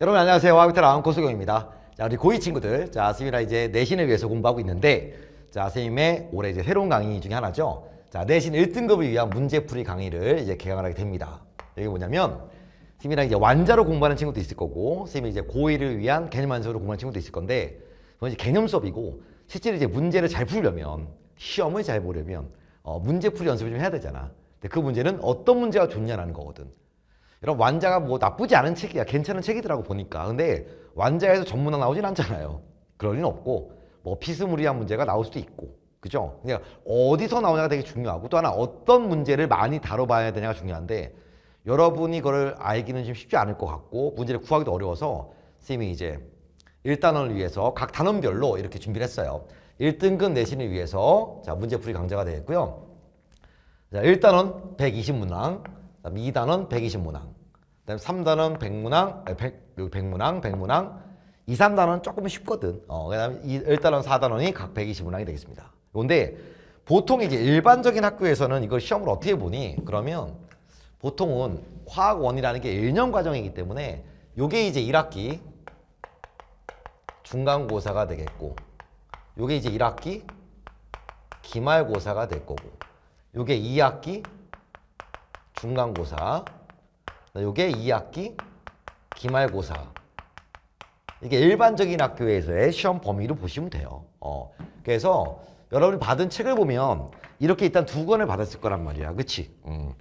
여러분 안녕하세요. 화비트라 암고수경입니다. 자, 우리 고위 친구들. 자, 선생님이랑 이제 내신을 위해서 공부하고 있는데 자, 선생님의 올해 이제 새로운 강의 중에 하나죠. 자, 내신 1등급을 위한 문제풀이 강의를 이제 개강을 하게 됩니다. 이게 뭐냐면 선생님이랑 이제 완자로 공부하는 친구도 있을 거고 선생님이 이제 고1를 위한 개념완성으로 공부하는 친구도 있을 건데 그건 이제 개념 수업이고 실제로 이제 문제를 잘 풀려면 시험을 잘 보려면 어, 문제풀이 연습을 좀 해야 되잖아. 근데 그 문제는 어떤 문제가 좋냐라는 거거든. 이런 완자가 뭐 나쁘지 않은 책이야 괜찮은 책이더라고 보니까 근데 완자에서 전문학 나오진 않잖아요 그럴 리는 없고 뭐 피스무리한 문제가 나올 수도 있고 그죠? 그냥 그러니까 어디서 나오냐가 되게 중요하고 또 하나 어떤 문제를 많이 다뤄봐야 되냐가 중요한데 여러분이 그걸 알기는 좀 쉽지 않을 것 같고 문제를 구하기도 어려워서 선생님이 이제 1단원을 위해서 각 단원별로 이렇게 준비를 했어요. 1등급 내신을 위해서 자 문제풀이 강좌가 되겠고요. 자 1단원 120문항, 2단원 120문항, 그다음에 3단원 백문항, 백, 여기 백문항, 백문항. 2, 3단원 조금 쉽거든. 어, 그다음에 1단원, 4단원이 각 120문항이 되겠습니다. 그런데 보통 이제 일반적인 학교에서는 이걸 시험을 어떻게 보니? 그러면 보통은 화학원이라는 게 1년 과정이기 때문에 요게 이제 1학기 중간고사가 되겠고 요게 이제 1학기 기말고사가 될 거고 요게 2학기 중간고사 요게 2학기 기말고사. 이게 일반적인 학교에서의 시험 범위로 보시면 돼요. 어. 그래서 여러분이 받은 책을 보면 이렇게 일단 두 권을 받았을 거란 말이야. 그치? 음.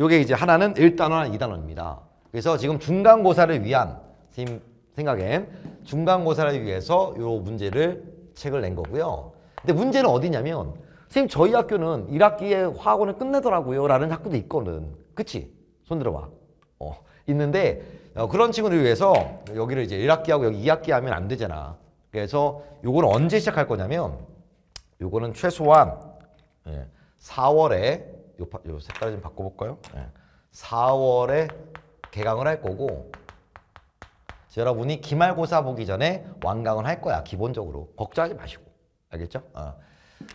요게 이제 하나는 1단원, 2단원입니다. 그래서 지금 중간고사를 위한 선생님 생각엔 중간고사를 위해서 요 문제를 책을 낸 거고요. 근데 문제는 어디냐면 선생님 저희 학교는 1학기에 화학원을 끝내더라고요 라는 학교도 있거든. 그치? 손 들어봐. 어, 있는데 어, 그런 친구를 위해서 여기를 이제 1학기하고 여기 2학기 하면 안 되잖아. 그래서 요거는 언제 시작할 거냐면 요거는 최소한 예, 4월에 요, 요 색깔 을좀 바꿔볼까요? 예, 4월에 개강을 할 거고 여러분이 기말고사 보기 전에 완강을 할 거야 기본적으로 걱정하지 마시고 알겠죠? 어.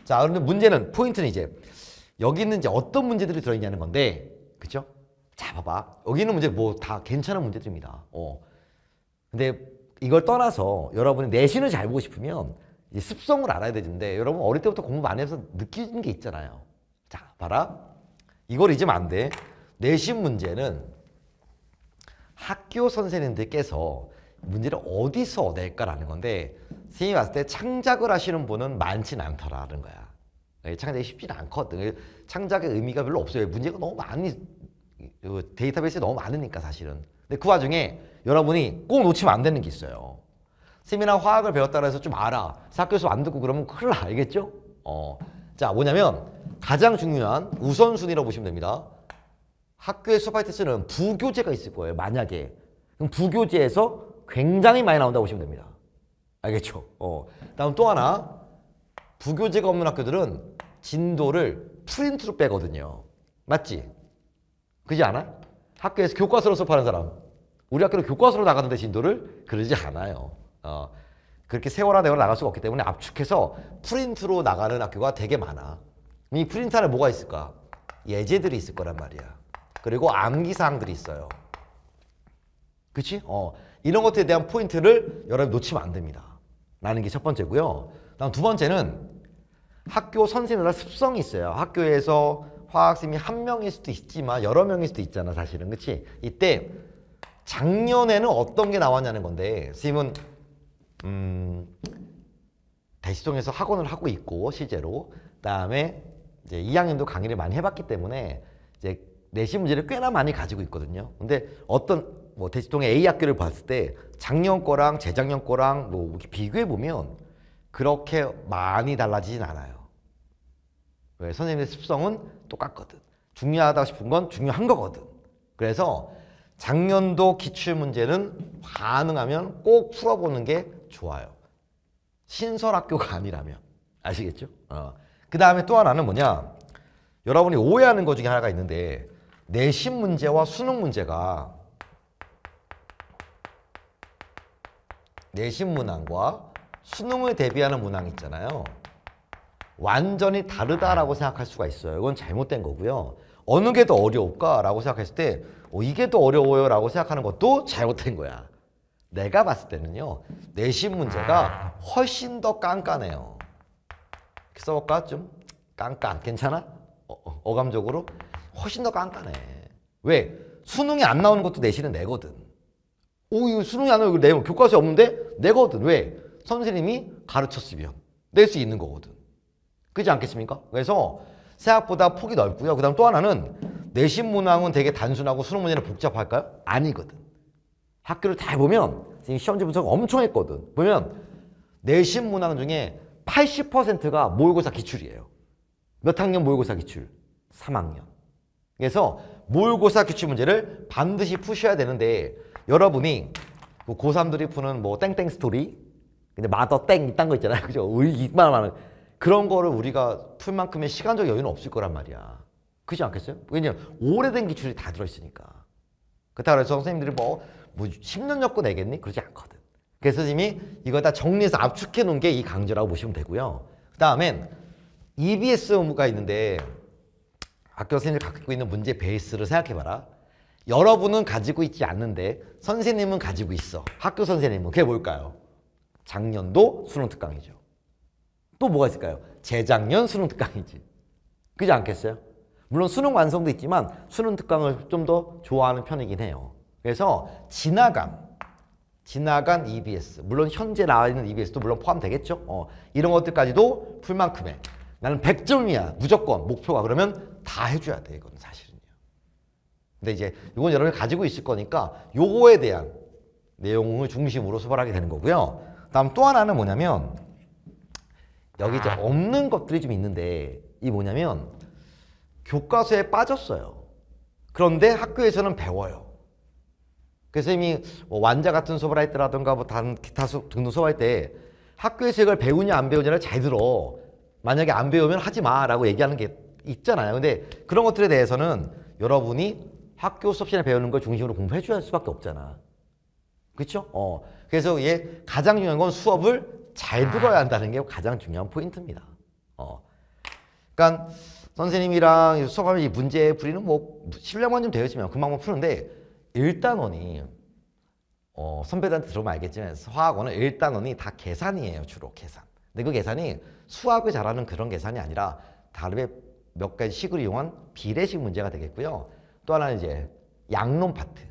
자 그런데 문제는 포인트는 이제 여기 있는 이제 어떤 문제들이 들어있냐는 건데 그죠? 자, 봐봐. 여기 는 문제 뭐 다 괜찮은 문제들입니다. 어. 근데 이걸 떠나서 여러분이 내신을 잘 보고 싶으면 이제 습성을 알아야 되는데 여러분 어릴 때부터 공부 많이 해서 느끼는 게 있잖아요. 자, 봐라. 이걸 잊으면 안 돼. 내신 문제는 학교 선생님들께서 문제를 어디서 낼까라는 건데 선생님이 봤을 때 창작을 하시는 분은 많진 않더라는 거야. 예, 창작이 쉽진 않거든. 창작의 의미가 별로 없어요. 문제가 너무 많이 그 데이터베이스 너무 많으니까 사실은. 근데 그 와중에 여러분이 꼭 놓치면 안 되는 게 있어요. 세미나 화학을 배웠다고 해서 좀 알아. 학교에서 안 듣고 그러면 큰일 나, 알겠죠? 어. 자, 뭐냐면 가장 중요한 우선순위라고 보시면 됩니다. 학교에 수업할 때 쓰는 부교재가 있을 거예요, 만약에. 그럼 부교재에서 굉장히 많이 나온다고 보시면 됩니다. 알겠죠? 어. 다음 또 하나. 부교재가 없는 학교들은 진도를 프린트로 빼거든요. 맞지? 그러지 않아? 학교에서 교과서로 수업하는 사람. 우리 학교는 교과서로 나가는데 진도를 그러지 않아요. 어, 그렇게 세월화 되어 나갈 수가 없기 때문에 압축해서 프린트로 나가는 학교가 되게 많아. 이 프린트 안에 뭐가 있을까? 예제들이 있을 거란 말이야. 그리고 암기사항들이 있어요. 그치? 어, 이런 것에 대한 포인트를 여러분 놓치면 안 됩니다. 라는 게 첫 번째고요. 다음 두 번째는 학교 선생님마다 습성이 있어요. 학교에서 화학쌤이 한 명일 수도 있지만 여러 명일 수도 있잖아 사실은 그치? 이때 작년에는 어떤 게 나왔냐는 건데 쌤은 음, 대시동에서 학원을 하고 있고 실제로 그다음에 이제 2학년도 강의를 많이 해봤기 때문에 이제 내신 문제를 꽤나 많이 가지고 있거든요. 근데 어떤 뭐 대치동의 A 학교를 봤을 때 작년 거랑 재작년 거랑 뭐 비교해 보면 그렇게 많이 달라지진 않아요. 왜? 선생님의 습성은 똑같거든. 중요하다 싶은 건 중요한 거거든. 그래서 작년도 기출문제는 가능하면 꼭 풀어보는 게 좋아요. 신설학교가 아니라면. 아시겠죠? 어. 그 다음에 또 하나는 뭐냐. 여러분이 오해하는 것 중에 하나가 있는데 내신 문제와 수능 문제가 내신 문항과 수능을 대비하는 문항 있잖아요. 완전히 다르다라고 아. 생각할 수가 있어요. 이건 잘못된 거고요. 어느 게 더 어려울까라고 생각했을 때 어, 이게 더 어려워요라고 생각하는 것도 잘못된 거야. 내가 봤을 때는요. 내신 문제가 아. 훨씬 더 깐깐해요. 써볼까? 좀 깐깐. 괜찮아? 어, 어, 감적으로 훨씬 더 깐깐해. 왜? 수능이 안 나오는 것도 내신은 내거든. 오, 이거 수능이 안 나오고 내용 교과서에 없는데? 내거든. 왜? 선생님이 가르쳤으면 낼 수 있는 거거든. 그렇지 않겠습니까? 그래서 생각보다 폭이 넓고요. 그 다음 또 하나는 내신 문항은 되게 단순하고 수능 문제는 복잡할까요? 아니거든. 학교를 다 보면 시험지 분석 엄청 했거든. 보면 내신 문항 중에 80%가 모의고사 기출이에요. 몇 학년 모의고사 기출? 3학년. 그래서 모의고사 기출 문제를 반드시 푸셔야 되는데 여러분이 뭐 고3들이 푸는 뭐 땡땡 스토리 근데 마더 땡 이딴 거 있잖아요. 그죠? 이만 많은 그런 거를 우리가 풀 만큼의 시간적 여유는 없을 거란 말이야. 그렇지 않겠어요? 왜냐면 오래된 기출이 다 들어있으니까. 그렇다고 해서 선생님들이 뭐, 뭐 10년 엮고 내겠니? 그러지 않거든. 그래서 선생님이 이거 다 정리해서 압축해 놓은 게 이 강좌라고 보시면 되고요. 그 다음엔 EBS 업무가 있는데 학교 선생님이 갖고 있는 문제 베이스를 생각해봐라. 여러분은 가지고 있지 않는데 선생님은 가지고 있어. 학교 선생님은 그게 뭘까요? 작년도 수능 특강이죠. 또 뭐가 있을까요? 재작년 수능 특강이지. 그지 않겠어요? 물론 수능 완성도 있지만 수능 특강을 좀 더 좋아하는 편이긴 해요. 그래서 지나간 지나간 EBS 물론 현재 나와 있는 EBS도 물론 포함되겠죠. 어, 이런 것들까지도 풀만큼의 나는 100점이야 무조건 목표가 그러면 다 해줘야 돼 이건 사실은요. 근데 이제 이건 여러분이 가지고 있을 거니까 요거에 대한 내용을 중심으로 수발하게 되는 거고요. 다음 또 하나는 뭐냐면 여기 이제 아. 없는 것들이 좀 있는데 이 뭐냐면 교과서에 빠졌어요. 그런데 학교에서는 배워요. 그래서 이미 뭐 완자 같은 수업을 할 때라든가 뭐 다른 기타 수 등등 수업할 때 학교에서 이걸 배우냐 안 배우냐를 잘 들어. 만약에 안 배우면 하지 마라고 얘기하는 게 있잖아요. 근데 그런 것들에 대해서는 여러분이 학교 수업 시간에 배우는 걸 중심으로 공부해 줘야 할 수밖에 없잖아. 그렇죠? 어. 그래서 이게 가장 중요한 건 수업을 잘 아. 들어야 한다는 게 가장 중요한 포인트입니다. 어. 그러니까 선생님이랑 수업하면 이 문제 풀이는 뭐 실력만 되어 있으면 금방 뭐 푸는데 1단원이 어, 선배들한테 들어보면 알겠지만 화학원은 1단원이 다 계산이에요 주로 계산 근데 그 계산이 수학을 잘하는 그런 계산이 아니라 다음에 몇 가지 식을 이용한 비례식 문제가 되겠고요 또 하나는 이제 양론 파트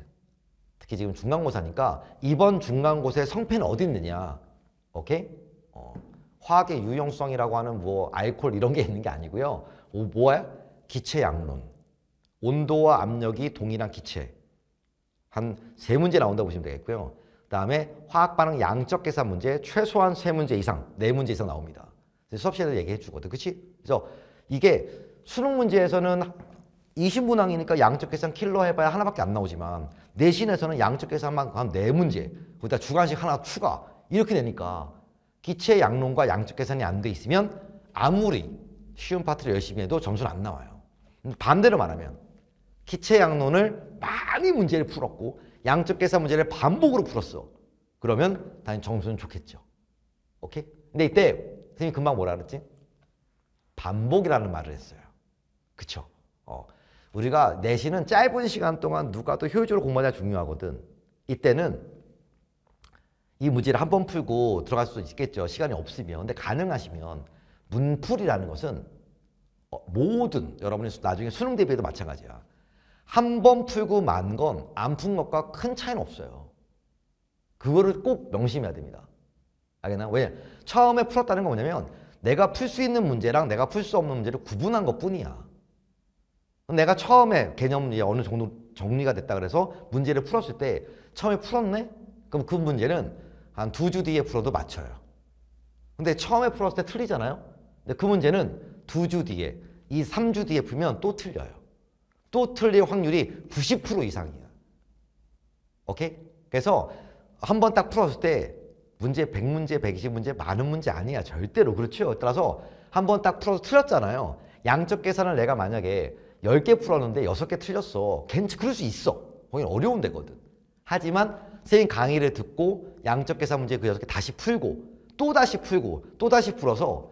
특히 지금 중간고사니까 이번 중간고사의 성패는 어디 있느냐 오케이? 어, 화학의 유용성이라고 하는 뭐 알코올 이런 게 있는 게 아니고요. 오, 뭐야? 기체 양론. 온도와 압력이 동일한 기체. 한 세 문제 나온다고 보시면 되겠고요. 그다음에 화학 반응 양적 계산 문제 최소한 세 문제 이상, 네 문제 이상 나옵니다. 수업 시간에 얘기해 주거든. 그치 그래서 이게 수능 문제에서는 20문항이니까 양적 계산 킬러 해봐야 하나밖에 안 나오지만 내신에서는 양적 계산만 한 네 문제 거기다 주관식 하나 추가 이렇게 되니까 기체 양론과 양적 계산이 안 돼 있으면 아무리 쉬운 파트를 열심히 해도 점수는 안 나와요. 반대로 말하면 기체 양론을 많이 문제를 풀었고 양적 계산 문제를 반복으로 풀었어. 그러면 당연히 점수는 좋겠죠. 오케이? 근데 이때 선생님이 금방 뭐라 그랬지? 반복이라는 말을 했어요. 그쵸? 어. 우리가 내신은 짧은 시간 동안 누가 더 효율적으로 공부하냐 중요하거든. 이때는 이 문제를 한 번 풀고 들어갈 수 있겠죠. 시간이 없으면. 근데 가능하시면 문풀이라는 것은 어, 모든 여러분이 나중에 수능 대비에도 마찬가지야. 한 번 풀고 만 건 안 푼 것과 큰 차이는 없어요. 그거를 꼭 명심해야 됩니다. 알겠나? 왜? 처음에 풀었다는 건 뭐냐면 내가 풀 수 있는 문제랑 내가 풀 수 없는 문제를 구분한 것 뿐이야. 내가 처음에 개념이 어느 정도 정리가 됐다 그래서 문제를 풀었을 때 처음에 풀었네? 그럼 그 문제는 한두주 뒤에 풀어도 맞춰요. 근데 처음에 풀었을 때 틀리잖아요. 근데 그 문제는 두 주 뒤에, 이 삼 주 뒤에 풀면 또 틀려요. 또 틀릴 확률이 90% 이상이야. 오케이? 그래서 한 번 딱 풀었을 때 문제 100문제, 120문제 많은 문제 아니야. 절대로. 그렇죠? 따라서 한 번 딱 풀어서 틀렸잖아요. 양적 계산을 내가 만약에 10개 풀었는데 6개 틀렸어. 괜찮, 그럴 수 있어. 거긴 어려운 데거든. 하지만 선생님 강의를 듣고 양적 계산 문제 그 여섯 개 다시 풀고 또 다시 풀고 또 다시 풀어서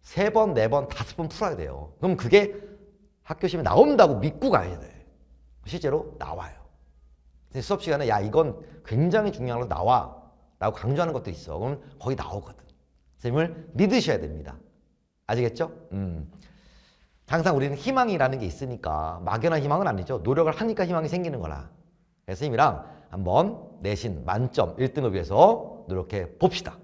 세 번, 네 번, 다섯 번 풀어야 돼요. 그럼 그게 학교 시험에 나온다고 믿고 가야 돼. 실제로 나와요. 수업 시간에 야 이건 굉장히 중요한 걸 나와 라고 강조하는 것도 있어. 그럼 거의 나오거든. 선생님을 믿으셔야 됩니다. 아시겠죠? 음. 항상 우리는 희망이라는 게 있으니까 막연한 희망은 아니죠. 노력을 하니까 희망이 생기는 거라. 선생님이랑 한번 내신 만점 1등을 위해서 노력해 봅시다.